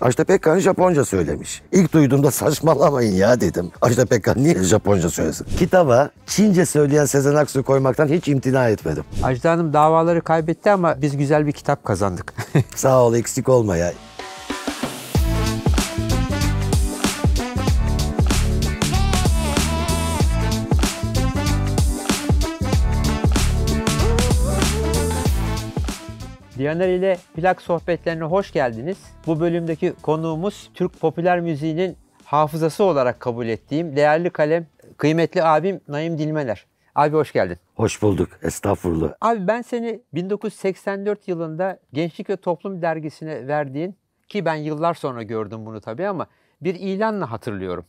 Ajda Pekkan Japonca söylemiş. İlk duyduğumda saçmalamayın ya dedim. Ajda Pekkan niye Japonca söylesin? Kitaba Çince söyleyen Sezen Aksu koymaktan hiç imtina etmedim. Ajda Hanım davaları kaybetti ama biz güzel bir kitap kazandık. Sağ ol eksik olma ya. Caner ile plak sohbetlerine hoş geldiniz. Bu bölümdeki konuğumuz Türk popüler müziğinin hafızası olarak kabul ettiğim değerli kalem, kıymetli abim Naim Dilmener. Abi hoş geldin. Hoş bulduk. Estağfurullah. Abi ben seni 1984 yılında Gençlik ve Toplum dergisine verdiğin ki ben yıllar sonra gördüm bunu tabii ama bir ilanla hatırlıyorum.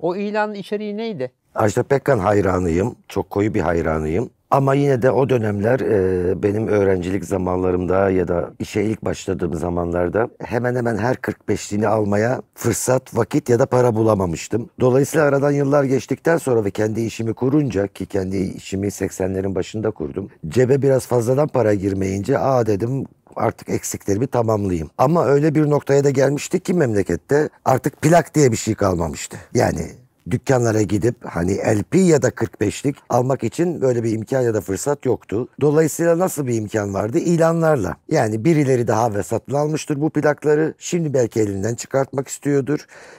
O ilanın içeriği neydi? Ajda Pekkan hayranıyım. Çok koyu bir hayranıyım. Ama yine de o dönemler e, benim öğrencilik zamanlarımda ya da işe ilk başladığım zamanlarda hemen hemen her 45'liğini almaya fırsat, vakit ya da para bulamamıştım. Dolayısıyla aradan yıllar geçtikten sonra ve kendi işimi kurunca ki kendi işimi 80'lerin başında kurdum. Cebe biraz fazladan para girmeyince aa dedim artık eksiklerimi tamamlayayım. Ama öyle bir noktaya da gelmiştik ki memlekette artık plak diye bir şey kalmamıştı. Yani dükkanlara gidip hani LP ya da 45'lik almak için böyle bir imkan ya da fırsat yoktu. Dolayısıyla nasıl bir imkan vardı? İlanlarla. Yani birileri daha ve satın almıştır bu plakları. Şimdi belki elinden çıkartmak istiyordur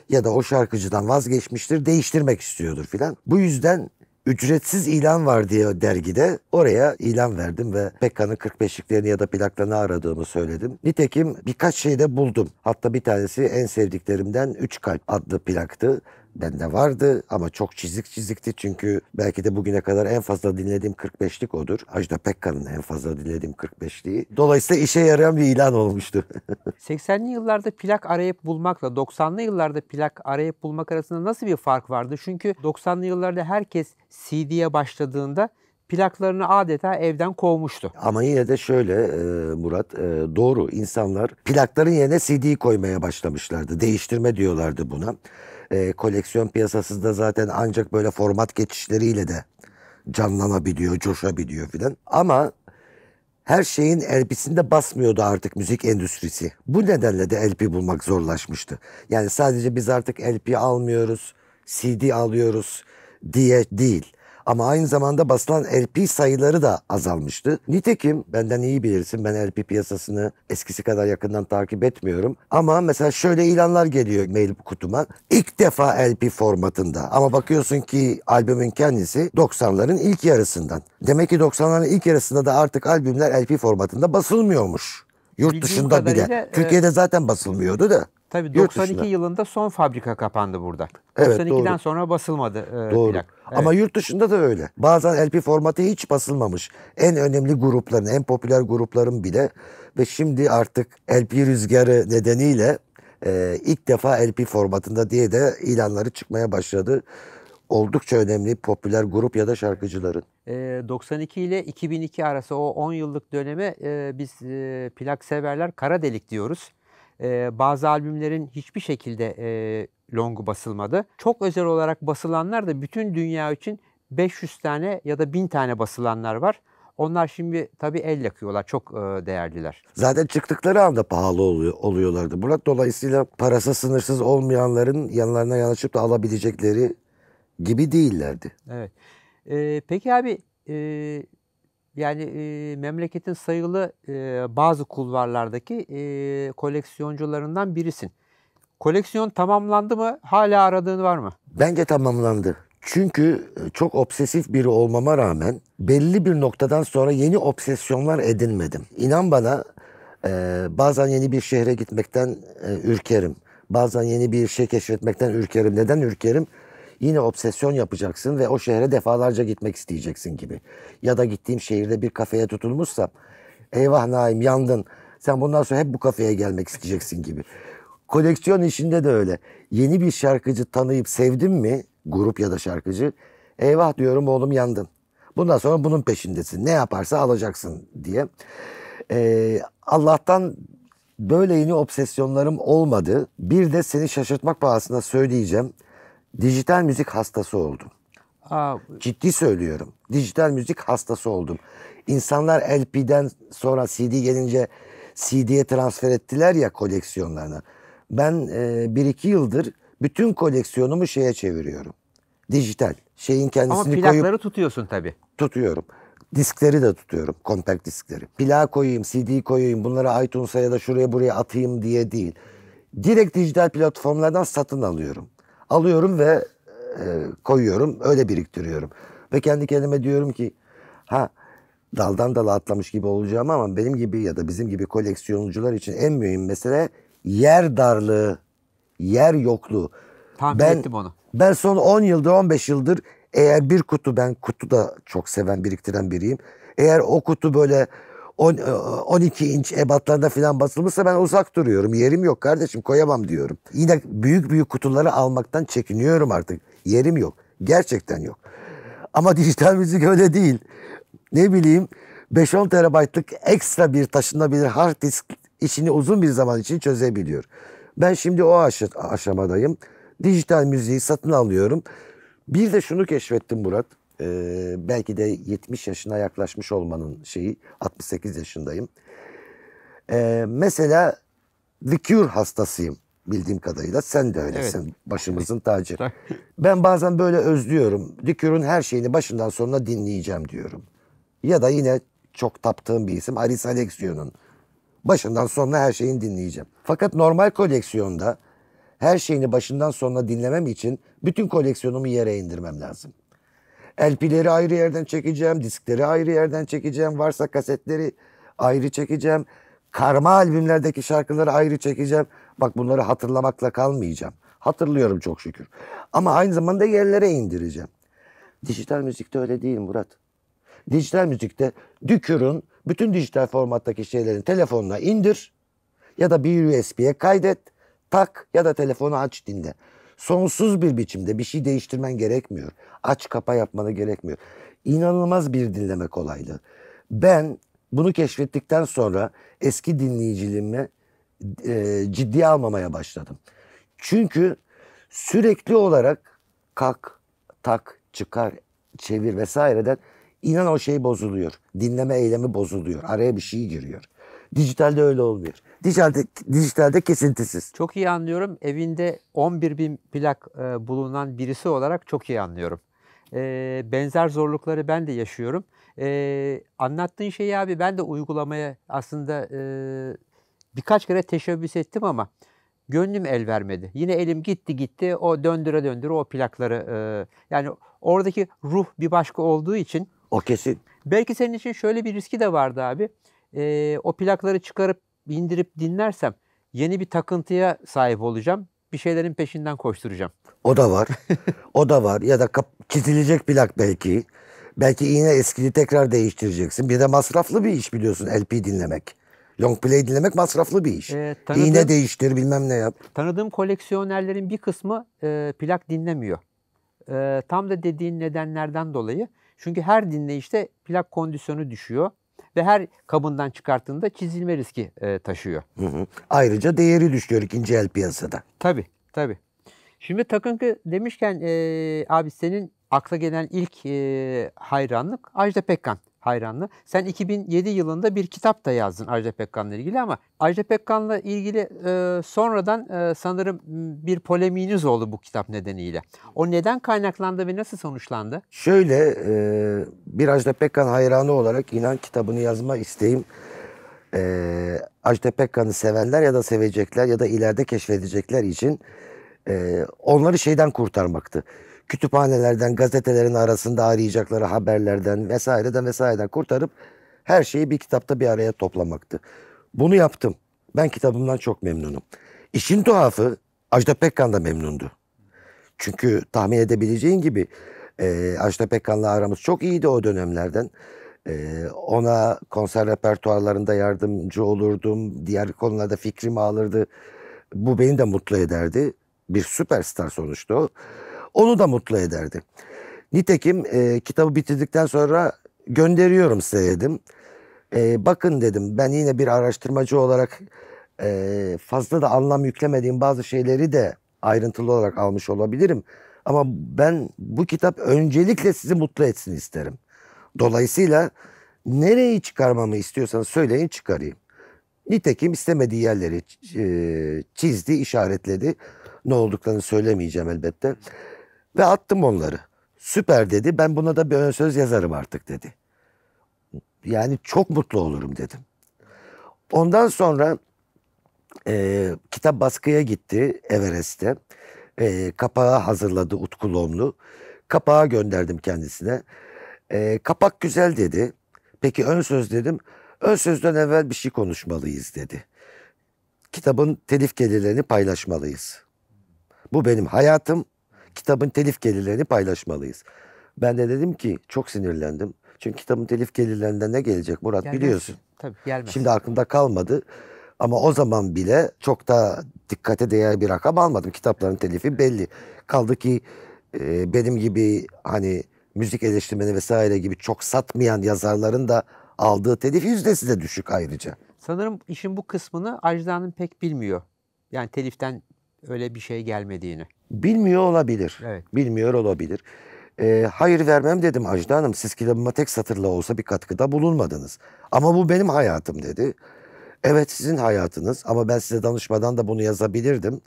ya da o şarkıcıdan vazgeçmiştir, değiştirmek istiyordur filan. Bu yüzden ücretsiz ilan var diye dergide oraya ilan verdim ve Pekka'nın 45'liklerini ya da plaklarını aradığımı söyledim. Nitekim birkaç şey de buldum. Hatta bir tanesi en sevdiklerimden üç Kalp adlı plaktı bende vardı ama çok çizik çizikti çünkü belki de bugüne kadar en fazla dinlediğim 45'lik odur. Ajda Pekkan'ın en fazla dinlediğim 45'liği. Dolayısıyla işe yarayan bir ilan olmuştu. 80'li yıllarda plak arayıp bulmakla 90'lı yıllarda plak arayıp bulmak arasında nasıl bir fark vardı? Çünkü 90'lı yıllarda herkes CD'ye başladığında plaklarını adeta evden kovmuştu. Ama yine de şöyle e, Murat e, doğru insanlar plakların yerine CD koymaya başlamışlardı. Değiştirme diyorlardı buna. E, koleksiyon piyasasında zaten ancak böyle format geçişleriyle de canlanabiliyor, coşabiliyor filan. Ama her şeyin LP'sinde basmıyordu artık müzik endüstrisi. Bu nedenle de LP bulmak zorlaşmıştı. Yani sadece biz artık LP almıyoruz, CD alıyoruz diye değil. Ama aynı zamanda basılan LP sayıları da azalmıştı. Nitekim benden iyi bilirsin ben LP piyasasını eskisi kadar yakından takip etmiyorum. Ama mesela şöyle ilanlar geliyor mail kutuma. İlk defa LP formatında ama bakıyorsun ki albümün kendisi 90'ların ilk yarısından. Demek ki 90'ların ilk yarısında da artık albümler LP formatında basılmıyormuş. Yurt dışında bile. E, Türkiye'de zaten basılmıyordu da. Tabii 92 yılında son fabrika kapandı burada. Evet, 92'den doğru. sonra basılmadı e, doğru. plak. Ama yurt dışında da öyle. Bazen LP formatı hiç basılmamış. En önemli grupların, en popüler grupların bile ve şimdi artık LP rüzgarı nedeniyle e, ilk defa LP formatında diye de ilanları çıkmaya başladı. Oldukça önemli popüler grup ya da şarkıcıların. 92 e, ile 2002 arası o 10 yıllık döneme e, biz e, plak severler kara delik diyoruz. Ee, bazı albümlerin hiçbir şekilde e, longu basılmadı. Çok özel olarak basılanlar da bütün dünya için 500 tane ya da 1000 tane basılanlar var. Onlar şimdi tabii el yakıyorlar. Çok e, değerliler. Zaten çıktıkları anda pahalı oluyor, oluyorlardı. Murat dolayısıyla parası sınırsız olmayanların yanlarına yanaşıp da alabilecekleri gibi değillerdi. Evet. Ee, peki abi e, yani e, memleketin sayılı e, bazı kulvarlardaki e, koleksiyoncularından birisin. Koleksiyon tamamlandı mı? Hala aradığın var mı? Bence tamamlandı. Çünkü e, çok obsesif biri olmama rağmen belli bir noktadan sonra yeni obsesyonlar edinmedim. İnan bana e, bazen yeni bir şehre gitmekten e, ürkerim. Bazen yeni bir şey keşfetmekten ürkerim. Neden ürkerim? Yine obsesyon yapacaksın ve o şehre defalarca gitmek isteyeceksin gibi. Ya da gittiğim şehirde bir kafeye tutulmuşsa, eyvah Naim yandın. Sen bundan sonra hep bu kafeye gelmek isteyeceksin gibi. Koleksiyon işinde de öyle. Yeni bir şarkıcı tanıyıp sevdim mi grup ya da şarkıcı eyvah diyorum oğlum yandın. Bundan sonra bunun peşindesin. Ne yaparsa alacaksın diye. Ee, Allah'tan böyle yeni obsesyonlarım olmadı. Bir de seni şaşırtmak pahasına söyleyeceğim dijital müzik hastası oldum. Aa, Ciddi söylüyorum. Dijital müzik hastası oldum. İnsanlar LP'den sonra CD gelince CD'ye transfer ettiler ya koleksiyonlarına. Ben e, bir iki yıldır bütün koleksiyonumu şeye çeviriyorum. Dijital. Şeyin kendisini Ama plakları koyup, tutuyorsun tabii. Tutuyorum. Diskleri de tutuyorum. Kompakt diskleri. Plak koyayım, CD koyayım. Bunları iTunes'a ya da şuraya buraya atayım diye değil. Direkt dijital platformlardan satın alıyorum alıyorum ve e, koyuyorum. Öyle biriktiriyorum. Ve kendi kendime diyorum ki ha daldan dala atlamış gibi olacağım ama benim gibi ya da bizim gibi koleksiyoncular için en mühim mesele yer darlığı, yer yokluğu. Tahmin ben, ettim onu. Ben son 10 yıldır 15 yıldır eğer bir kutu ben kutu da çok seven biriktiren biriyim. Eğer o kutu böyle 10, 12 e, inç ebatlarında falan basılmışsa ben uzak duruyorum. Yerim yok kardeşim koyamam diyorum. Yine büyük büyük kutuları almaktan çekiniyorum artık. Yerim yok. Gerçekten yok. Ama dijital müzik öyle değil. Ne bileyim 5-10 terabaytlık ekstra bir taşınabilir hard disk işini uzun bir zaman için çözebiliyor. Ben şimdi o aş aşamadayım. Dijital müziği satın alıyorum. Bir de şunu keşfettim Murat e, belki de 70 yaşına yaklaşmış olmanın şeyi 68 yaşındayım. E, mesela The Cure hastasıyım bildiğim kadarıyla. Sen de öylesin evet. başımızın tacı. ben bazen böyle özlüyorum. The Cure'un her şeyini başından sonuna dinleyeceğim diyorum. Ya da yine çok taptığım bir isim Aris Alexio'nun. Başından sonuna her şeyini dinleyeceğim. Fakat normal koleksiyonda her şeyini başından sonuna dinlemem için bütün koleksiyonumu yere indirmem lazım. LP'leri ayrı yerden çekeceğim, diskleri ayrı yerden çekeceğim, varsa kasetleri ayrı çekeceğim. Karma albümlerdeki şarkıları ayrı çekeceğim. Bak bunları hatırlamakla kalmayacağım. Hatırlıyorum çok şükür. Ama aynı zamanda yerlere indireceğim. Dijital müzikte öyle değil Murat. Dijital müzikte Dükür'ün bütün dijital formattaki şeylerin telefonuna indir ya da bir USB'ye kaydet, tak ya da telefonu aç dinle. Sonsuz bir biçimde bir şey değiştirmen gerekmiyor. Aç kapa yapmana gerekmiyor. İnanılmaz bir dinleme kolaylığı. Ben bunu keşfettikten sonra eski dinleyiciliğimi e, ciddiye almamaya başladım. Çünkü sürekli olarak kalk, tak, çıkar, çevir vesaireden inan o şey bozuluyor. Dinleme eylemi bozuluyor. Araya bir şey giriyor. Dijitalde öyle olmuyor. Dijitalde, dijitalde kesintisiz. Çok iyi anlıyorum. Evinde 11 bin plak e, bulunan birisi olarak çok iyi anlıyorum. E, benzer zorlukları ben de yaşıyorum. E, anlattığın şeyi abi ben de uygulamaya aslında e, birkaç kere teşebbüs ettim ama gönlüm el vermedi. Yine elim gitti gitti o döndüre döndüre o plakları e, yani oradaki ruh bir başka olduğu için. O kesin. Belki senin için şöyle bir riski de vardı abi e, o plakları çıkarıp indirip dinlersem yeni bir takıntıya sahip olacağım. Bir şeylerin peşinden koşturacağım. O da var. o da var. Ya da kap- çizilecek plak belki. Belki yine eskili tekrar değiştireceksin. Bir de masraflı bir iş biliyorsun LP dinlemek. Long play dinlemek masraflı bir iş. E, tanıdığım, İğne değiştir bilmem ne yap. Tanıdığım koleksiyonerlerin bir kısmı e, plak dinlemiyor. E, tam da dediğin nedenlerden dolayı. Çünkü her dinleyişte plak kondisyonu düşüyor ve her kabından çıkarttığında çizilme riski e, taşıyor. Hı hı. Ayrıca değeri düşüyor ikinci el piyasada. Tabii tabii. Şimdi takınkı demişken e, abi senin akla gelen ilk e, hayranlık Ajda Pekkan hayranla. Sen 2007 yılında bir kitap da yazdın Ajda Pekkan'la ilgili ama Ajda Pekkan'la ilgili e, sonradan e, sanırım bir polemiğiniz oldu bu kitap nedeniyle. O neden kaynaklandı ve nasıl sonuçlandı? Şöyle e, bir Ajda Pekkan hayranı olarak inan kitabını yazma isteğim e, Ajda Pekkan'ı sevenler ya da sevecekler ya da ileride keşfedecekler için e, onları şeyden kurtarmaktı kütüphanelerden, gazetelerin arasında arayacakları haberlerden vesaireden vesaireden kurtarıp her şeyi bir kitapta bir araya toplamaktı. Bunu yaptım. Ben kitabımdan çok memnunum. İşin tuhafı Ajda Pekkan da memnundu. Çünkü tahmin edebileceğin gibi e, Ajda Pekkan'la aramız çok iyiydi o dönemlerden. E, ona konser repertuarlarında yardımcı olurdum. Diğer konularda fikrimi alırdı. Bu beni de mutlu ederdi. Bir süperstar sonuçta o. Onu da mutlu ederdi. Nitekim e, kitabı bitirdikten sonra gönderiyorum size dedim. E, bakın dedim ben yine bir araştırmacı olarak e, fazla da anlam yüklemediğim bazı şeyleri de ayrıntılı olarak almış olabilirim. Ama ben bu kitap öncelikle sizi mutlu etsin isterim. Dolayısıyla nereyi çıkarmamı istiyorsanız söyleyin çıkarayım. Nitekim istemediği yerleri e, çizdi, işaretledi. Ne olduklarını söylemeyeceğim elbette. Ve attım onları. Süper dedi. Ben buna da bir ön söz yazarım artık dedi. Yani çok mutlu olurum dedim. Ondan sonra e, kitap baskıya gitti Everest'te. E, kapağı hazırladı Utku Lomlu. Kapağı gönderdim kendisine. E, kapak güzel dedi. Peki ön söz dedim. Ön sözden evvel bir şey konuşmalıyız dedi. Kitabın telif gelirlerini paylaşmalıyız. Bu benim hayatım kitabın telif gelirlerini paylaşmalıyız. Ben de dedim ki çok sinirlendim. Çünkü kitabın telif gelirlerinden ne gelecek Murat gelmez. biliyorsun. Tabii gelmez. Şimdi aklımda kalmadı. Ama o zaman bile çok da dikkate değer bir rakam almadım. Kitapların telifi belli. Kaldı ki e, benim gibi hani müzik eleştirmeni vesaire gibi çok satmayan yazarların da aldığı telif yüzdesi de düşük ayrıca. Sanırım işin bu kısmını Ajda'nın pek bilmiyor. Yani teliften öyle bir şey gelmediğini. Bilmiyor olabilir. Evet. Bilmiyor olabilir. E, hayır vermem dedim Ajda Hanım. Siz kitabıma tek satırla olsa bir katkıda bulunmadınız. Ama bu benim hayatım dedi. Evet sizin hayatınız ama ben size danışmadan da bunu yazabilirdim.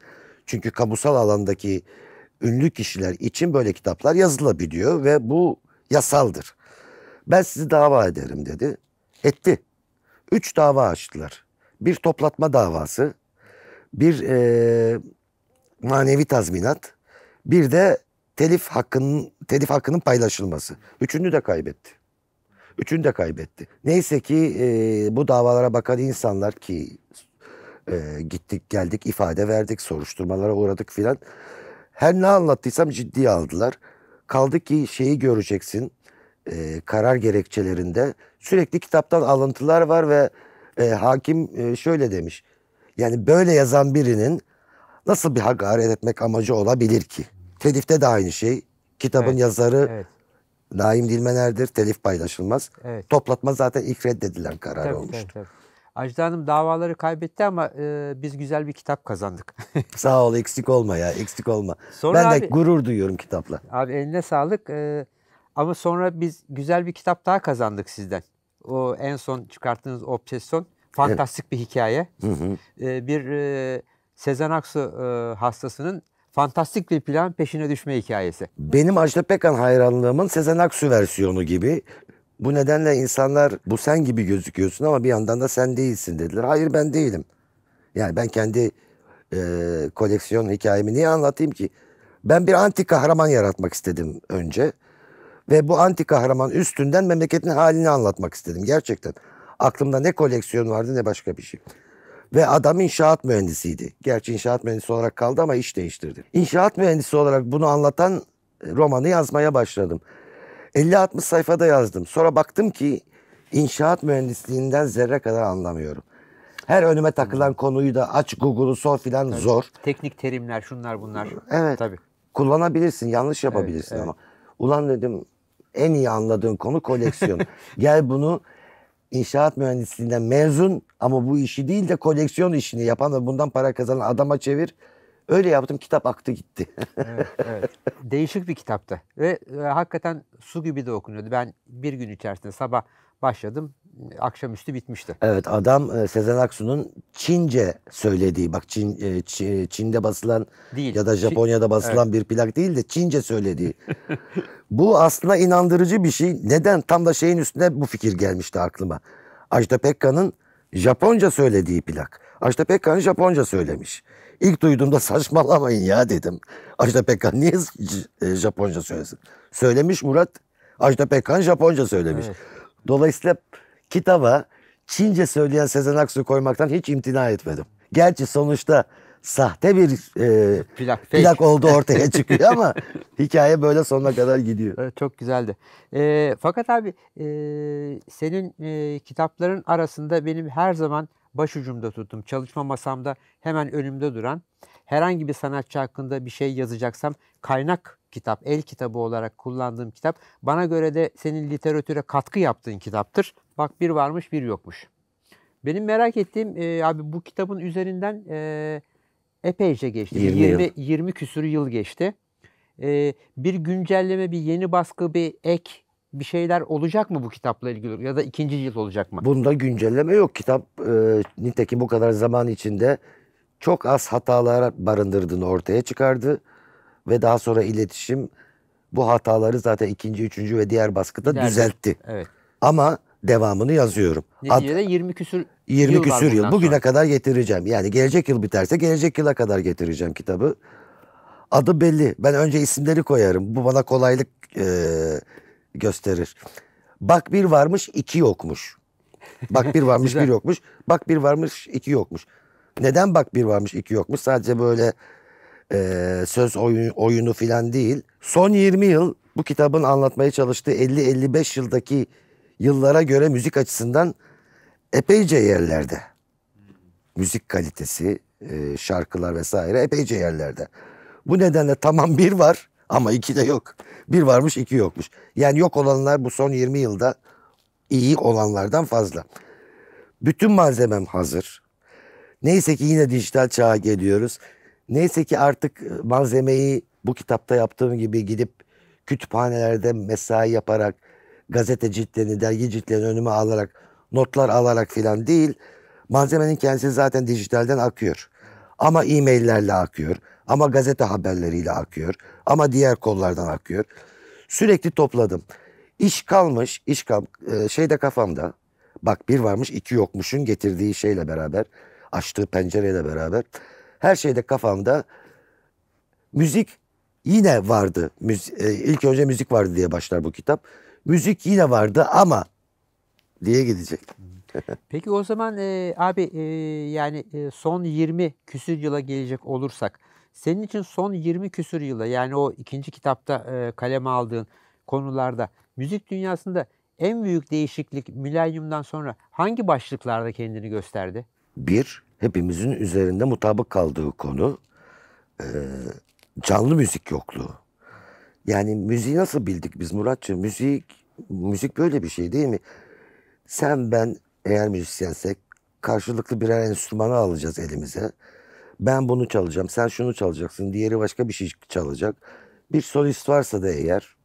Çünkü kamusal alandaki ünlü kişiler için böyle kitaplar yazılabiliyor ve bu yasaldır. Ben sizi dava ederim dedi. Etti. Üç dava açtılar. Bir toplatma davası, bir e, manevi tazminat, bir de telif hakkının telif hakkının paylaşılması. Üçünü de kaybetti. Üçünü de kaybetti. Neyse ki e, bu davalara bakan insanlar ki e, gittik geldik ifade verdik soruşturmalara uğradık filan. Her ne anlattıysam ciddiye aldılar. Kaldı ki şeyi göreceksin e, karar gerekçelerinde sürekli kitaptan alıntılar var ve e, hakim e, şöyle demiş. Yani böyle yazan birinin nasıl bir hakaret etmek amacı olabilir ki? Telifte de aynı şey. Kitabın evet. yazarı evet. Naim Dilmener'dir. Telif paylaşılmaz. Evet. Toplatma zaten ilk reddedilen karar tabii, olmuştu. Tabii, tabii. Ajda Hanım davaları kaybetti ama e, biz güzel bir kitap kazandık. Sağ ol eksik olma ya eksik olma. Sonra ben de gurur duyuyorum kitapla. Abi eline sağlık. E, ama sonra biz güzel bir kitap daha kazandık sizden. O en son çıkarttığınız Obsesyon. Fantastik evet. bir hikaye. Hı hı. E, bir... E, Sezen Aksu e, hastasının fantastik bir plan peşine düşme hikayesi. Benim Ajda Pekkan hayranlığımın Sezen Aksu versiyonu gibi. Bu nedenle insanlar bu sen gibi gözüküyorsun ama bir yandan da sen değilsin dediler. Hayır ben değilim. Yani ben kendi e, koleksiyon hikayemi niye anlatayım ki? Ben bir anti kahraman yaratmak istedim önce. Ve bu anti kahraman üstünden memleketin halini anlatmak istedim gerçekten. Aklımda ne koleksiyon vardı ne başka bir şey. Ve adam inşaat mühendisiydi. Gerçi inşaat mühendisi olarak kaldı ama iş değiştirdi. İnşaat mühendisi olarak bunu anlatan e, romanı yazmaya başladım. 50-60 sayfada yazdım. Sonra baktım ki inşaat mühendisliğinden zerre kadar anlamıyorum. Her önüme takılan hmm. konuyu da aç Google'u sor filan zor. Teknik terimler şunlar bunlar. Evet. Tabii. Kullanabilirsin yanlış yapabilirsin evet, evet. ama. Ulan dedim en iyi anladığım konu koleksiyon. Gel bunu inşaat mühendisliğinden mezun ama bu işi değil de koleksiyon işini yapan ve bundan para kazanan adama çevir. Öyle yaptım kitap aktı gitti. evet, evet. Değişik bir kitaptı ve e, hakikaten su gibi de okunuyordu. Ben bir gün içerisinde sabah başladım. Akşamüstü bitmişti. Evet adam e, Sezen Aksu'nun Çince söylediği bak Çin, e, Çin'de basılan değil. ya da Japonya'da basılan evet. bir plak değil de Çince söylediği. bu aslında inandırıcı bir şey. Neden? Tam da şeyin üstüne bu fikir gelmişti aklıma. Ajda Pekka'nın Japonca söylediği plak. Ajda Pekkan Japonca söylemiş. İlk duyduğumda saçmalamayın ya dedim. Ajda Pekkan niye e, Japonca söylesin? Söylemiş Murat. Ajda Pekkan Japonca söylemiş. Evet. Dolayısıyla kitaba Çince söyleyen Sezen aksu koymaktan hiç imtina etmedim. Gerçi sonuçta sahte bir e, plak, plak oldu ortaya çıkıyor ama hikaye böyle sonuna kadar gidiyor. Evet, çok güzeldi. E, fakat abi e, senin e, kitapların arasında benim her zaman başucumda tuttum. Çalışma masamda hemen önümde duran herhangi bir sanatçı hakkında bir şey yazacaksam kaynak kitap, el kitabı olarak kullandığım kitap bana göre de senin literatüre katkı yaptığın kitaptır. Bak bir varmış bir yokmuş. Benim merak ettiğim e, abi bu kitabın üzerinden e, epeyce geçti. 20, 20, yıl. 20 küsür yıl geçti. E, bir güncelleme, bir yeni baskı, bir ek bir şeyler olacak mı bu kitapla ilgili ya da ikinci cilt olacak mı? Bunda güncelleme yok. Kitap e, nitekim bu kadar zaman içinde çok az hatalar barındırdığını ortaya çıkardı ve daha sonra iletişim bu hataları zaten ikinci, üçüncü ve diğer baskıda Derdi. düzeltti. Evet. Ama devamını yazıyorum. Neticede 20 küsür 20 yıl küsür yıl. Bugüne sonra. kadar getireceğim. Yani gelecek yıl biterse gelecek yıla kadar getireceğim kitabı. Adı belli. Ben önce isimleri koyarım. Bu bana kolaylık e, gösterir. Bak bir varmış, iki yokmuş. Bak bir varmış, bir yokmuş. Bak bir varmış, iki yokmuş. Neden bak bir varmış, iki yokmuş? Sadece böyle e, söz oyun, oyunu filan değil. Son 20 yıl bu kitabın anlatmaya çalıştığı 50-55 yıldaki yıllara göre müzik açısından epeyce yerlerde. Müzik kalitesi, e, şarkılar vesaire epeyce yerlerde. Bu nedenle tamam bir var ama iki de yok. Bir varmış iki yokmuş. Yani yok olanlar bu son 20 yılda iyi olanlardan fazla. Bütün malzemem hazır. Neyse ki yine dijital çağa geliyoruz. Neyse ki artık e, malzemeyi bu kitapta yaptığım gibi gidip kütüphanelerde mesai yaparak, gazete ciltlerini, dergi ciltlerini önüme alarak, notlar alarak filan değil. Malzemenin kendisi zaten dijitalden akıyor. Ama e-maillerle akıyor. Ama gazete haberleriyle akıyor. Ama diğer kollardan akıyor. Sürekli topladım. İş kalmış, iş kal e, şey de kafamda. Bak bir varmış, iki yokmuşun getirdiği şeyle beraber, açtığı pencereyle beraber her şeyde kafamda müzik yine vardı. Müzi e, önce müzik vardı diye başlar bu kitap. Müzik yine vardı ama diye gidecek. Peki o zaman e, abi e, yani e, son 20 küsür yıla gelecek olursak senin için son 20 küsür yıla yani o ikinci kitapta e, kaleme aldığın konularda müzik dünyasında en büyük değişiklik milenyumdan sonra hangi başlıklarda kendini gösterdi? Bir, hepimizin üzerinde mutabık kaldığı konu e, canlı müzik yokluğu. Yani müziği nasıl bildik biz Muratçı? Müzik müzik böyle bir şey değil mi? Sen ben eğer müzisyensek karşılıklı birer enstrümanı alacağız elimize. Ben bunu çalacağım, sen şunu çalacaksın, diğeri başka bir şey çalacak. Bir solist varsa da eğer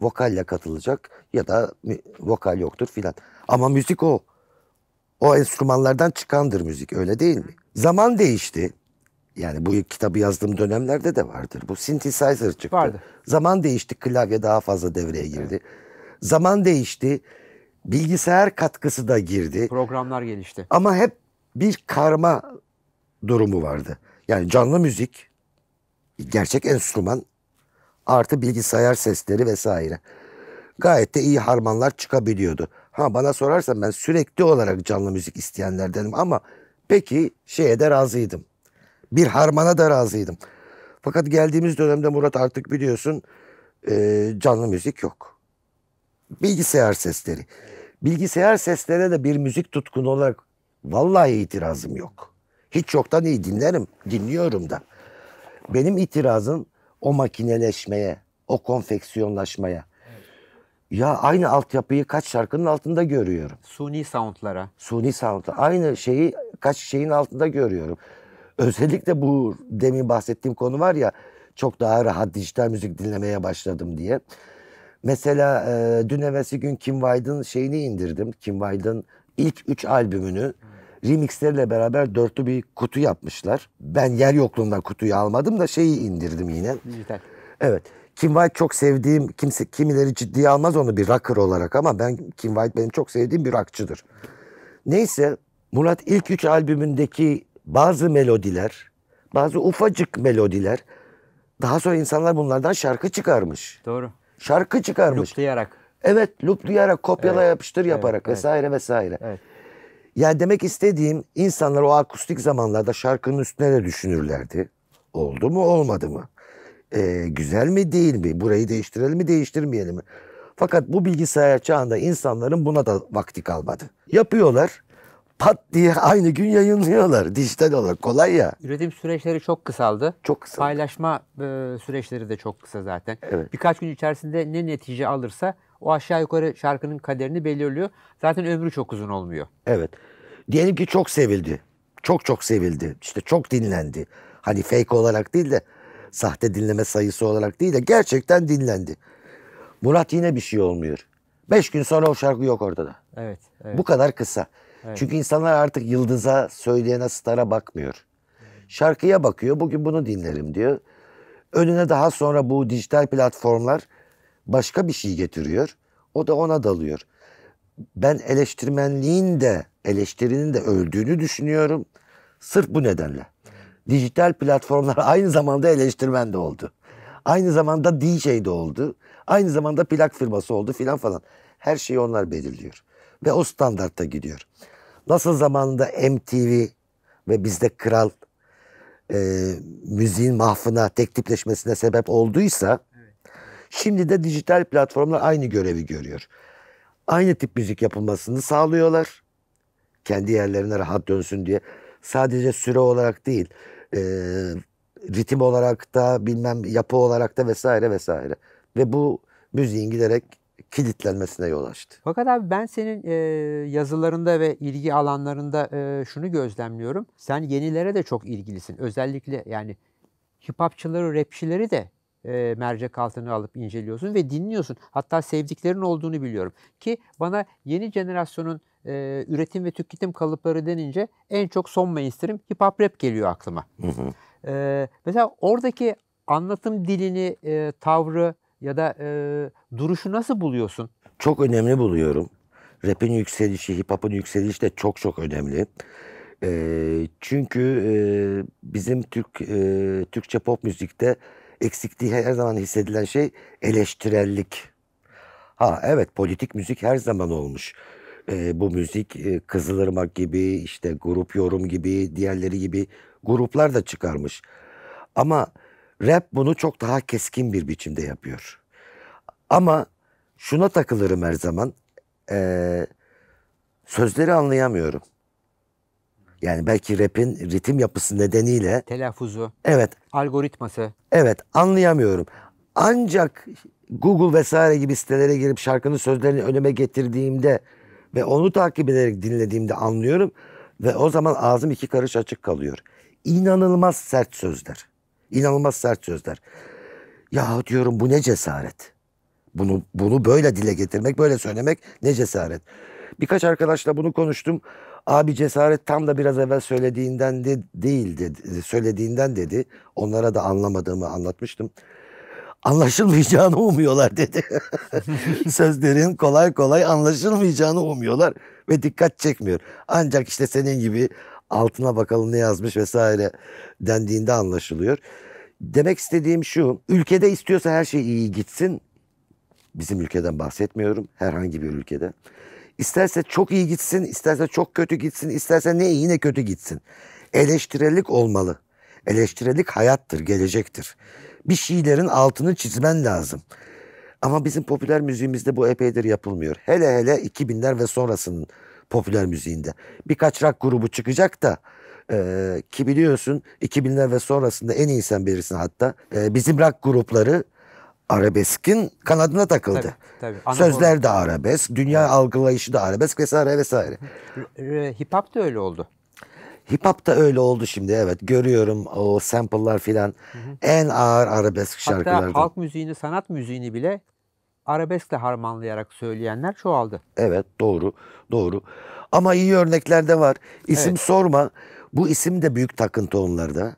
vokalle katılacak ya da vokal yoktur filan. Ama müzik o o enstrümanlardan çıkandır müzik öyle değil mi? Zaman değişti. Yani bu kitabı yazdığım dönemlerde de vardır. Bu synthesizer çıktı. Vardı. Zaman değişti. Klavye daha fazla devreye girdi. Evet. Zaman değişti. Bilgisayar katkısı da girdi. Programlar gelişti. Ama hep bir karma durumu vardı. Yani canlı müzik, gerçek enstrüman artı bilgisayar sesleri vesaire gayet de iyi harmanlar çıkabiliyordu. Ha bana sorarsan ben sürekli olarak canlı müzik isteyenlerdenim ama peki şeye de razıydım. Bir harmana da razıydım. Fakat geldiğimiz dönemde Murat artık biliyorsun e, canlı müzik yok. Bilgisayar sesleri. Bilgisayar seslerine de bir müzik tutkunu olarak vallahi itirazım yok. Hiç yoktan iyi dinlerim, dinliyorum da. Benim itirazım o makineleşmeye, o konfeksiyonlaşmaya. Ya aynı altyapıyı kaç şarkının altında görüyorum. Suni soundlara. Suni sound'a. Aynı şeyi kaç şeyin altında görüyorum. Özellikle bu demin bahsettiğim konu var ya çok daha rahat dijital müzik dinlemeye başladım diye. Mesela e, dün evvelsi gün Kim Wilde'ın şeyini indirdim. Kim Wilde'ın ilk üç albümünü remixlerle beraber dörtlü bir kutu yapmışlar. Ben yer yokluğundan kutuyu almadım da şeyi indirdim yine. Dijital. Evet. Kim White çok sevdiğim, kimse kimileri ciddiye almaz onu bir rocker olarak ama ben Kim White benim çok sevdiğim bir rockçıdır. Neyse Murat ilk üç albümündeki bazı melodiler, bazı ufacık melodiler daha sonra insanlar bunlardan şarkı çıkarmış. Doğru. Şarkı çıkarmış. Luplayarak. Evet, luplayarak, kopyala evet. yapıştır yaparak evet. vesaire vesaire. Evet. Yani demek istediğim insanlar o akustik zamanlarda şarkının üstüne de düşünürlerdi. Oldu mu olmadı mı? e, güzel mi değil mi? Burayı değiştirelim mi değiştirmeyelim mi? Fakat bu bilgisayar çağında insanların buna da vakti kalmadı. Yapıyorlar pat diye aynı gün yayınlıyorlar dijital olarak kolay ya. Üretim süreçleri çok kısaldı. Çok kısa. Paylaşma e, süreçleri de çok kısa zaten. Evet. Birkaç gün içerisinde ne netice alırsa o aşağı yukarı şarkının kaderini belirliyor. Zaten ömrü çok uzun olmuyor. Evet. Diyelim ki çok sevildi. Çok çok sevildi. İşte çok dinlendi. Hani fake olarak değil de Sahte dinleme sayısı olarak değil de gerçekten dinlendi. Murat yine bir şey olmuyor. Beş gün sonra o şarkı yok ortada. Evet. evet. Bu kadar kısa. Evet. Çünkü insanlar artık yıldıza, söyleyene, stara bakmıyor. Şarkıya bakıyor. Bugün bunu dinlerim diyor. Önüne daha sonra bu dijital platformlar başka bir şey getiriyor. O da ona dalıyor. Ben eleştirmenliğin de eleştirinin de öldüğünü düşünüyorum. Sırf bu nedenle dijital platformlar aynı zamanda eleştirmen de oldu. Aynı zamanda DJ de oldu. Aynı zamanda plak firması oldu filan falan. Her şeyi onlar belirliyor. Ve o standartta gidiyor. Nasıl zamanında MTV ve bizde kral e, müziğin mahfına, tek tipleşmesine sebep olduysa şimdi de dijital platformlar aynı görevi görüyor. Aynı tip müzik yapılmasını sağlıyorlar. Kendi yerlerine rahat dönsün diye. Sadece süre olarak değil e, ritim olarak da bilmem yapı olarak da vesaire vesaire. Ve bu müziğin giderek kilitlenmesine yol açtı. Fakat abi ben senin e, yazılarında ve ilgi alanlarında e, şunu gözlemliyorum. Sen yenilere de çok ilgilisin. Özellikle yani hip hopçıları, rapçileri de e, mercek altına alıp inceliyorsun ve dinliyorsun. Hatta sevdiklerin olduğunu biliyorum. Ki bana yeni jenerasyonun e, üretim ve tüketim kalıpları denince en çok son mainstream hip hop rap geliyor aklıma. Hı hı. E, mesela oradaki anlatım dilini, e, tavrı ya da e, duruşu nasıl buluyorsun? Çok önemli buluyorum. Rap'in yükselişi, hip hop'un yükselişi de çok çok önemli. E, çünkü e, bizim Türk e, Türkçe pop müzikte eksikliği her zaman hissedilen şey eleştirellik. Ha evet politik müzik her zaman olmuş e, bu müzik e, Kızılırmak gibi işte grup yorum gibi diğerleri gibi gruplar da çıkarmış. Ama rap bunu çok daha keskin bir biçimde yapıyor. Ama şuna takılırım her zaman. E, sözleri anlayamıyorum. Yani belki rap'in ritim yapısı nedeniyle. Telaffuzu. Evet. Algoritması. Evet anlayamıyorum. Ancak Google vesaire gibi sitelere girip şarkının sözlerini önüme getirdiğimde ve onu takip ederek dinlediğimde anlıyorum ve o zaman ağzım iki karış açık kalıyor. İnanılmaz sert sözler. İnanılmaz sert sözler. Ya diyorum bu ne cesaret. Bunu bunu böyle dile getirmek, böyle söylemek ne cesaret. Birkaç arkadaşla bunu konuştum. Abi cesaret tam da biraz evvel söylediğinden de değil dedi. Söylediğinden dedi. Onlara da anlamadığımı anlatmıştım anlaşılmayacağını umuyorlar dedi. Sözlerin kolay kolay anlaşılmayacağını umuyorlar ve dikkat çekmiyor. Ancak işte senin gibi altına bakalım ne yazmış vesaire dendiğinde anlaşılıyor. Demek istediğim şu, ülkede istiyorsa her şey iyi gitsin. Bizim ülkeden bahsetmiyorum, herhangi bir ülkede. İsterse çok iyi gitsin, isterse çok kötü gitsin, isterse ne iyi ne kötü gitsin. Eleştirelik olmalı. Eleştirelik hayattır, gelecektir bir şeylerin altını çizmen lazım. Ama bizim popüler müziğimizde bu epeydir yapılmıyor. Hele hele 2000'ler ve sonrasının popüler müziğinde. Birkaç rock grubu çıkacak da e, ki biliyorsun 2000'ler ve sonrasında en iyi sen bilirsin hatta. E, bizim rock grupları arabeskin kanadına takıldı. Tabii, tabii. Sözler de arabesk, dünya evet. algılayışı da arabesk vesaire vesaire. Hip hop da öyle oldu. Hip hop da öyle oldu şimdi evet. Görüyorum o sample'lar filan. En ağır arabesk şarkılardan. Hatta halk müziğini, sanat müziğini bile arabeskle harmanlayarak söyleyenler çoğaldı. Evet doğru doğru. Ama iyi örnekler de var. İsim evet. sorma. Bu isim de büyük takıntı onlarda.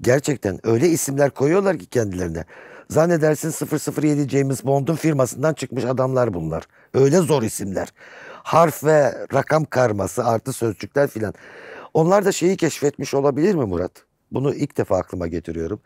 Gerçekten öyle isimler koyuyorlar ki kendilerine. Zannedersin 007 James Bond'un firmasından çıkmış adamlar bunlar. Öyle zor isimler. Harf ve rakam karması artı sözcükler filan. Onlar da şeyi keşfetmiş olabilir mi Murat? Bunu ilk defa aklıma getiriyorum.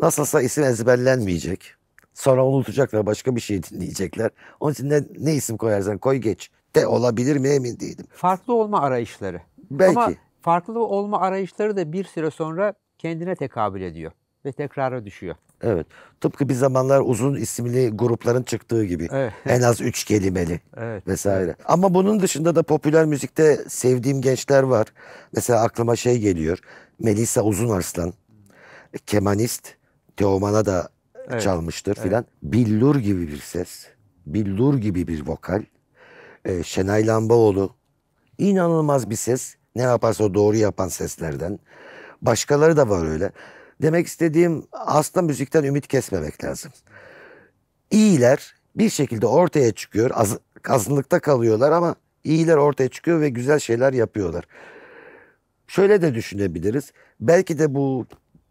Nasılsa isim ezberlenmeyecek. Sonra unutacaklar başka bir şey dinleyecekler. Onun için ne, ne isim koyarsan koy geç de olabilir mi emin değilim. Farklı olma arayışları. Belki. Ama farklı olma arayışları da bir süre sonra kendine tekabül ediyor ve tekrara düşüyor. Evet. Tıpkı bir zamanlar uzun isimli grupların çıktığı gibi. Evet. En az üç kelimeli evet. vesaire. Evet. Ama bunun dışında da popüler müzikte sevdiğim gençler var. Mesela aklıma şey geliyor. Melisa Arslan, kemanist, Teoman'a da evet. çalmıştır evet. filan. Billur gibi bir ses, billur gibi bir vokal. Ee, Şenay Lambaoğlu, inanılmaz bir ses. Ne yaparsa doğru yapan seslerden. Başkaları da var öyle. Demek istediğim aslında müzikten ümit kesmemek lazım. İyiler bir şekilde ortaya çıkıyor. Az, azınlıkta kalıyorlar ama iyiler ortaya çıkıyor ve güzel şeyler yapıyorlar. Şöyle de düşünebiliriz. Belki de bu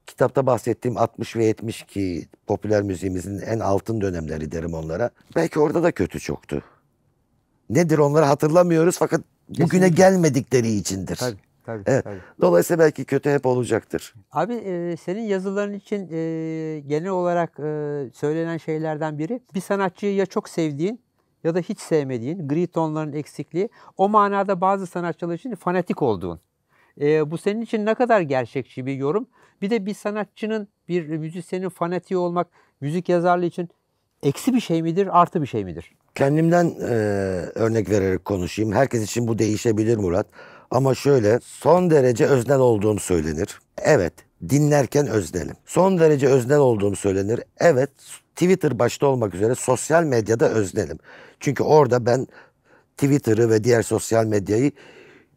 kitapta bahsettiğim 60 ve 70 ki popüler müziğimizin en altın dönemleri derim onlara. Belki orada da kötü çoktu. Nedir onları hatırlamıyoruz fakat Kesinlikle. bugüne gelmedikleri içindir. Tabii. Tabii, evet. tabii. Dolayısıyla belki kötü hep olacaktır. Abi e, senin yazıların için e, genel olarak e, söylenen şeylerden biri bir sanatçıyı ya çok sevdiğin ya da hiç sevmediğin, gri tonların eksikliği, o manada bazı sanatçılar için fanatik olduğun. E, bu senin için ne kadar gerçekçi bir yorum? Bir de bir sanatçının, bir müzisyenin fanatiği olmak müzik yazarlığı için eksi bir şey midir, artı bir şey midir? Kendimden e, örnek vererek konuşayım. Herkes için bu değişebilir Murat. Ama şöyle son derece öznel olduğum söylenir. Evet dinlerken öznelim. Son derece öznel olduğum söylenir. Evet Twitter başta olmak üzere sosyal medyada öznelim. Çünkü orada ben Twitter'ı ve diğer sosyal medyayı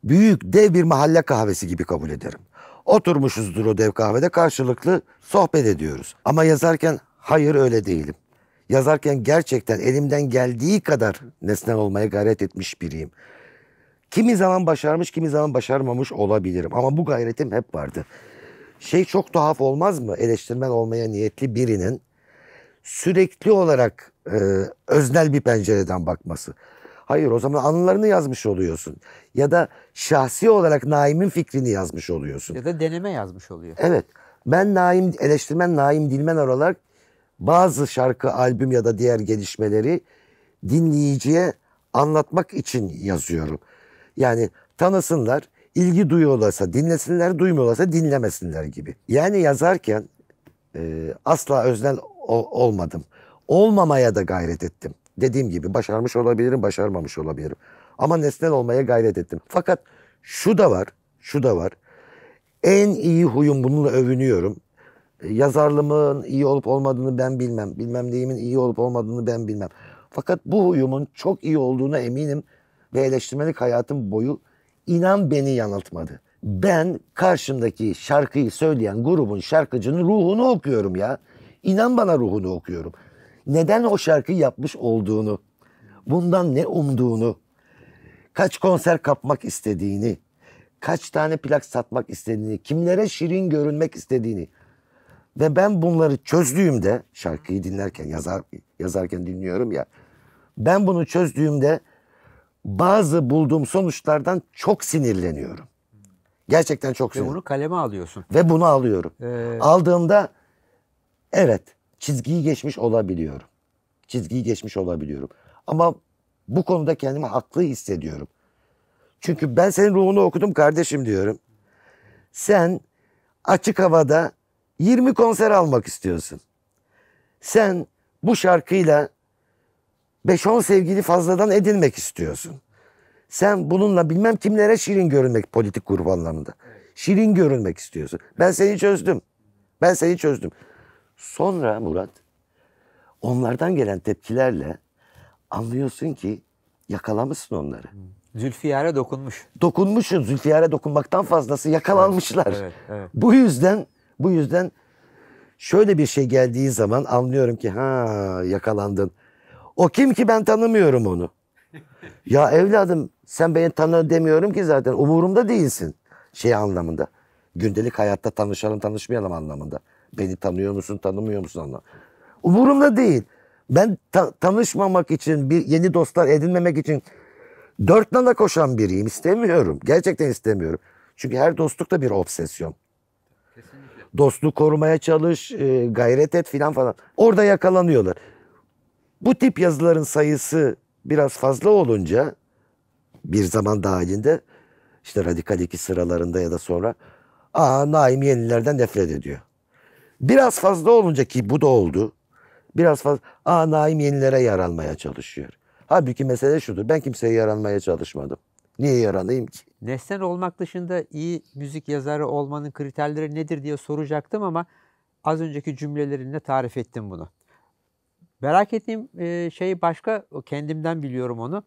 büyük dev bir mahalle kahvesi gibi kabul ederim. Oturmuşuzdur o dev kahvede karşılıklı sohbet ediyoruz. Ama yazarken hayır öyle değilim. Yazarken gerçekten elimden geldiği kadar nesnel olmaya gayret etmiş biriyim. Kimi zaman başarmış, kimi zaman başarmamış olabilirim. Ama bu gayretim hep vardı. Şey çok tuhaf olmaz mı? Eleştirmen olmaya niyetli birinin sürekli olarak e, öznel bir pencereden bakması. Hayır o zaman anılarını yazmış oluyorsun. Ya da şahsi olarak Naim'in fikrini yazmış oluyorsun. Ya da deneme yazmış oluyor. Evet. Ben Naim, eleştirmen Naim Dilmen olarak bazı şarkı, albüm ya da diğer gelişmeleri dinleyiciye anlatmak için yazıyorum. Yani tanısınlar, ilgi duyuyorlarsa dinlesinler, duymuyorlarsa dinlemesinler gibi. Yani yazarken e, asla öznel ol, olmadım. Olmamaya da gayret ettim. Dediğim gibi başarmış olabilirim, başarmamış olabilirim. Ama nesnel olmaya gayret ettim. Fakat şu da var, şu da var. En iyi huyum bununla övünüyorum. E, yazarlığımın iyi olup olmadığını ben bilmem. Bilmem neyimin iyi olup olmadığını ben bilmem. Fakat bu huyumun çok iyi olduğuna eminim ve eleştirmenlik hayatım boyu inan beni yanıltmadı. Ben karşımdaki şarkıyı söyleyen grubun şarkıcının ruhunu okuyorum ya. İnan bana ruhunu okuyorum. Neden o şarkıyı yapmış olduğunu, bundan ne umduğunu, kaç konser kapmak istediğini, kaç tane plak satmak istediğini, kimlere şirin görünmek istediğini. Ve ben bunları çözdüğümde şarkıyı dinlerken yazar yazarken dinliyorum ya. Ben bunu çözdüğümde bazı bulduğum sonuçlardan çok sinirleniyorum. Gerçekten çok sinirleniyorum. Ve bunu kaleme alıyorsun. Ve bunu alıyorum. Ee... Aldığımda evet çizgiyi geçmiş olabiliyorum. Çizgiyi geçmiş olabiliyorum. Ama bu konuda kendimi haklı hissediyorum. Çünkü ben senin ruhunu okudum kardeşim diyorum. Sen açık havada 20 konser almak istiyorsun. Sen bu şarkıyla 5-10 sevgili fazladan edinmek istiyorsun. Sen bununla bilmem kimlere şirin görünmek politik grup anlamında. Şirin görünmek istiyorsun. Ben seni çözdüm. Ben seni çözdüm. Sonra Murat onlardan gelen tepkilerle anlıyorsun ki yakalamışsın onları. Zülfiyar'a dokunmuş. Dokunmuşsun. Zülfiyar'a dokunmaktan fazlası yakalanmışlar. Evet, evet, evet. Bu yüzden bu yüzden şöyle bir şey geldiği zaman anlıyorum ki ha yakalandın. O kim ki ben tanımıyorum onu. ya evladım sen beni tanı demiyorum ki zaten umurumda değilsin. Şey anlamında. Gündelik hayatta tanışalım tanışmayalım anlamında. Beni tanıyor musun tanımıyor musun anlamında. Umurumda değil. Ben ta tanışmamak için bir yeni dostlar edinmemek için dört nana koşan biriyim. İstemiyorum. Gerçekten istemiyorum. Çünkü her dostluk da bir obsesyon. Kesinlikle. Dostluğu korumaya çalış, e, gayret et filan falan. Orada yakalanıyorlar. Bu tip yazıların sayısı biraz fazla olunca bir zaman dahilinde işte radikal iki sıralarında ya da sonra aa Naim Yenilerden nefret ediyor. Biraz fazla olunca ki bu da oldu. Biraz fazla aa Naim Yenilere yer çalışıyor. Halbuki mesele şudur. Ben kimseye yer almaya çalışmadım. Niye yer ki? Nesnel olmak dışında iyi müzik yazarı olmanın kriterleri nedir diye soracaktım ama az önceki cümlelerinle tarif ettim bunu. Merak ettiğim e, şey başka, kendimden biliyorum onu.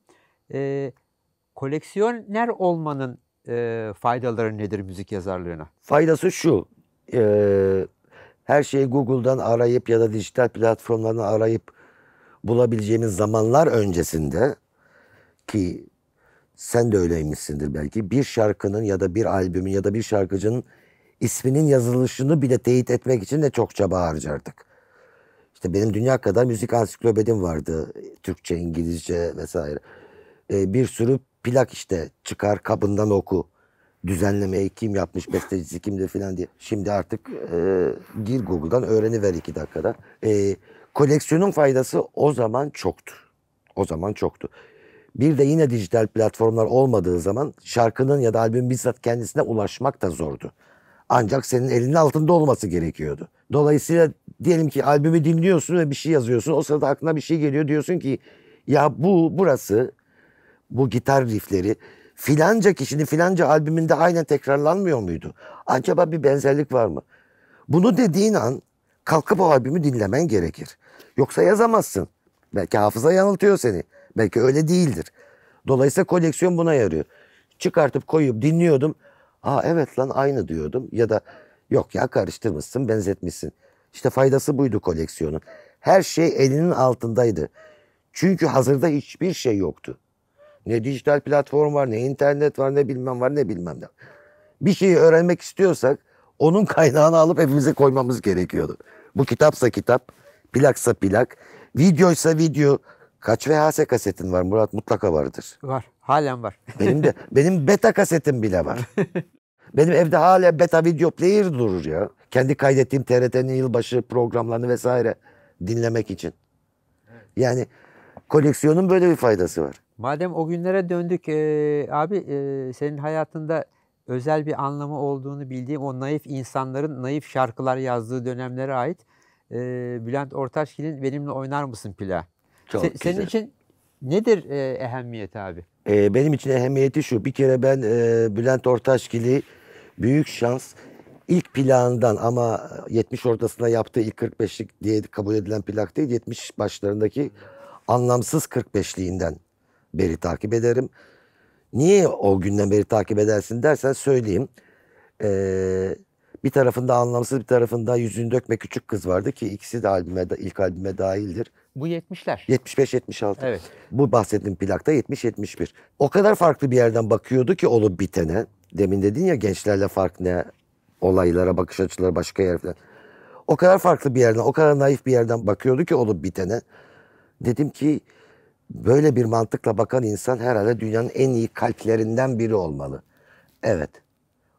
E, koleksiyoner olmanın e, faydaları nedir müzik yazarlığına? Faydası şu, e, her şeyi Google'dan arayıp ya da dijital platformlardan arayıp bulabileceğimiz zamanlar öncesinde ki sen de öyleymişsindir belki bir şarkının ya da bir albümün ya da bir şarkıcının isminin yazılışını bile teyit etmek için de çok çaba harcardık. İşte benim dünya kadar müzik ansiklopedim vardı. Türkçe, İngilizce vesaire. Ee, bir sürü plak işte çıkar kabından oku. Düzenlemeyi kim yapmış, bestecisi kimdir filan diye. Şimdi artık e, gir Google'dan öğreniver iki dakikada. E, koleksiyonun faydası o zaman çoktu. O zaman çoktu. Bir de yine dijital platformlar olmadığı zaman şarkının ya da albümün bizzat kendisine ulaşmak da zordu. Ancak senin elinin altında olması gerekiyordu. Dolayısıyla diyelim ki albümü dinliyorsun ve bir şey yazıyorsun. O sırada aklına bir şey geliyor. Diyorsun ki ya bu burası bu gitar riffleri filanca kişinin filanca albümünde aynen tekrarlanmıyor muydu? Acaba bir benzerlik var mı? Bunu dediğin an kalkıp o albümü dinlemen gerekir. Yoksa yazamazsın. Belki hafıza yanıltıyor seni. Belki öyle değildir. Dolayısıyla koleksiyon buna yarıyor. Çıkartıp koyup dinliyordum. Aa evet lan aynı diyordum. Ya da yok ya karıştırmışsın benzetmişsin. İşte faydası buydu koleksiyonun. Her şey elinin altındaydı. Çünkü hazırda hiçbir şey yoktu. Ne dijital platform var, ne internet var, ne bilmem var, ne bilmem ne. Bir şeyi öğrenmek istiyorsak onun kaynağını alıp evimize koymamız gerekiyordu. Bu kitapsa kitap, plaksa plak, videoysa video. Kaç VHS kasetin var Murat? Mutlaka vardır. Var. Halen var. Benim de benim beta kasetim bile var. Benim evde hala beta video player durur ya. Kendi kaydettiğim TRT'nin yılbaşı programlarını vesaire dinlemek için. Yani koleksiyonun böyle bir faydası var. Madem o günlere döndük e, abi e, senin hayatında özel bir anlamı olduğunu bildiğim o naif insanların naif şarkılar yazdığı dönemlere ait e, Bülent Ortaçgil'in Benimle Oynar Mısın Pila. Çok Se, güzel. Senin için nedir e, ehemmiyeti abi? E, benim için ehemmiyeti şu bir kere ben e, Bülent Ortaçgil'i büyük şans ilk planından ama 70 ortasında yaptığı ilk 45'lik diye kabul edilen plak değil 70 başlarındaki anlamsız 45'liğinden beri takip ederim. Niye o günden beri takip edersin dersen söyleyeyim. Ee, bir tarafında anlamsız bir tarafında yüzünü dökme küçük kız vardı ki ikisi de albüme, ilk albüme dahildir. Bu 70'ler. 75-76. Evet. Bu bahsettiğim plakta 70-71. O kadar farklı bir yerden bakıyordu ki olup bitene. Demin dedin ya gençlerle fark ne? Olaylara, bakış açıları başka yer falan. O kadar farklı bir yerden, o kadar naif bir yerden bakıyordu ki olup bitene. Dedim ki böyle bir mantıkla bakan insan herhalde dünyanın en iyi kalplerinden biri olmalı. Evet.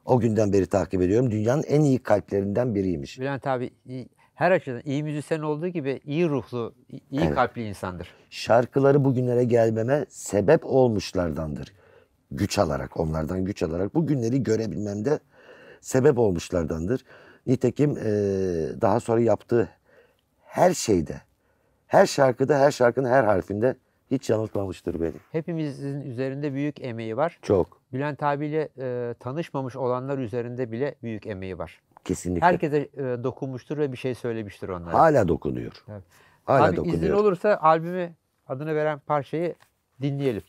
O günden beri takip ediyorum. Dünyanın en iyi kalplerinden biriymiş. Bülent abi her açıdan iyi müzisyen olduğu gibi iyi ruhlu, iyi evet. kalpli insandır. Şarkıları bugünlere gelmeme sebep olmuşlardandır güç alarak, onlardan güç alarak bu günleri görebilmemde sebep olmuşlardandır. Nitekim e, daha sonra yaptığı her şeyde, her şarkıda, her şarkının her harfinde hiç yanıltmamıştır beni. Hepimizin üzerinde büyük emeği var. Çok. Bülent abiyle e, tanışmamış olanlar üzerinde bile büyük emeği var. Kesinlikle. Herkese e, dokunmuştur ve bir şey söylemiştir onlara. Hala dokunuyor. Evet. Hala Abi dokunuyor. izin olursa albümü adını veren parçayı dinleyelim.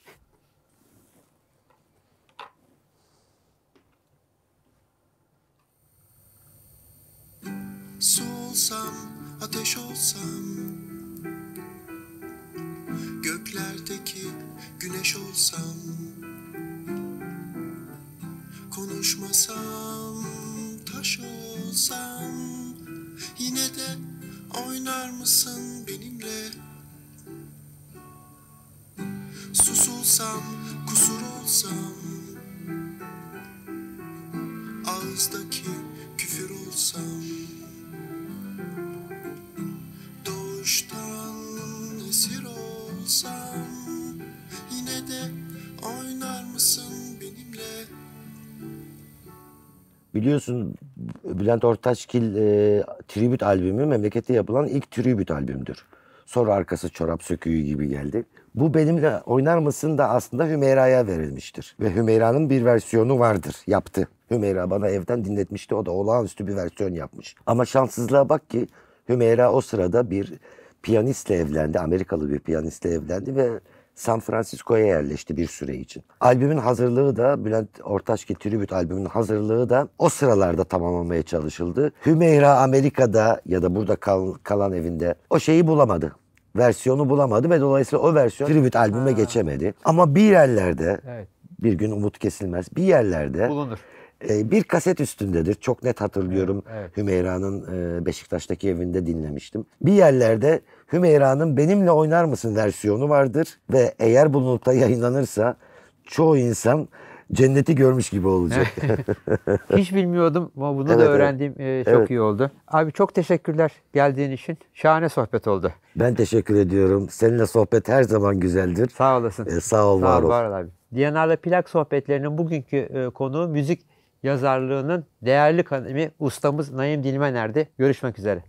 Su olsam, ateş olsam Göklerdeki güneş olsam Konuşmasam, taş olsam Yine de oynar mısın biliyorsun Bülent Ortaçgil e, tribüt albümü memlekette yapılan ilk tribüt albümdür. Sonra arkası çorap söküğü gibi geldi. Bu benimle oynar mısın da aslında Hümeyra'ya verilmiştir. Ve Hümeyra'nın bir versiyonu vardır. Yaptı. Hümeyra bana evden dinletmişti. O da olağanüstü bir versiyon yapmış. Ama şanssızlığa bak ki Hümeyra o sırada bir piyanistle evlendi. Amerikalı bir piyanistle evlendi ve San Francisco'ya yerleşti bir süre için. Albümün hazırlığı da Bülent Ortaçgil Tribüt albümünün hazırlığı da o sıralarda tamamlamaya çalışıldı. Hümeyra Amerika'da ya da burada kal, kalan evinde o şeyi bulamadı versiyonu bulamadı ve dolayısıyla o versiyon tribüt albüme ha. geçemedi. Ama bir yerlerde evet. bir gün umut kesilmez. Bir yerlerde bulunur. Ee, bir kaset üstündedir. Çok net hatırlıyorum. Evet, evet. Hümeyra'nın e, Beşiktaş'taki evinde dinlemiştim. Bir yerlerde Hümeyra'nın Benimle Oynar mısın versiyonu vardır ve eğer bulunup da yayınlanırsa çoğu insan cenneti görmüş gibi olacak. Hiç bilmiyordum ama bunu evet, da öğrendiğim evet. çok evet. iyi oldu. Abi çok teşekkürler geldiğin için. Şahane sohbet oldu. Ben teşekkür ediyorum. Seninle sohbet her zaman güzeldir. Sağ olasın. Ee, sağ ol, sağ var ol. Var ol abi. Diyanar'la plak sohbetlerinin bugünkü e, konuğu müzik yazarlığının değerli kalemi ustamız Naim Dilmener'di. Görüşmek üzere.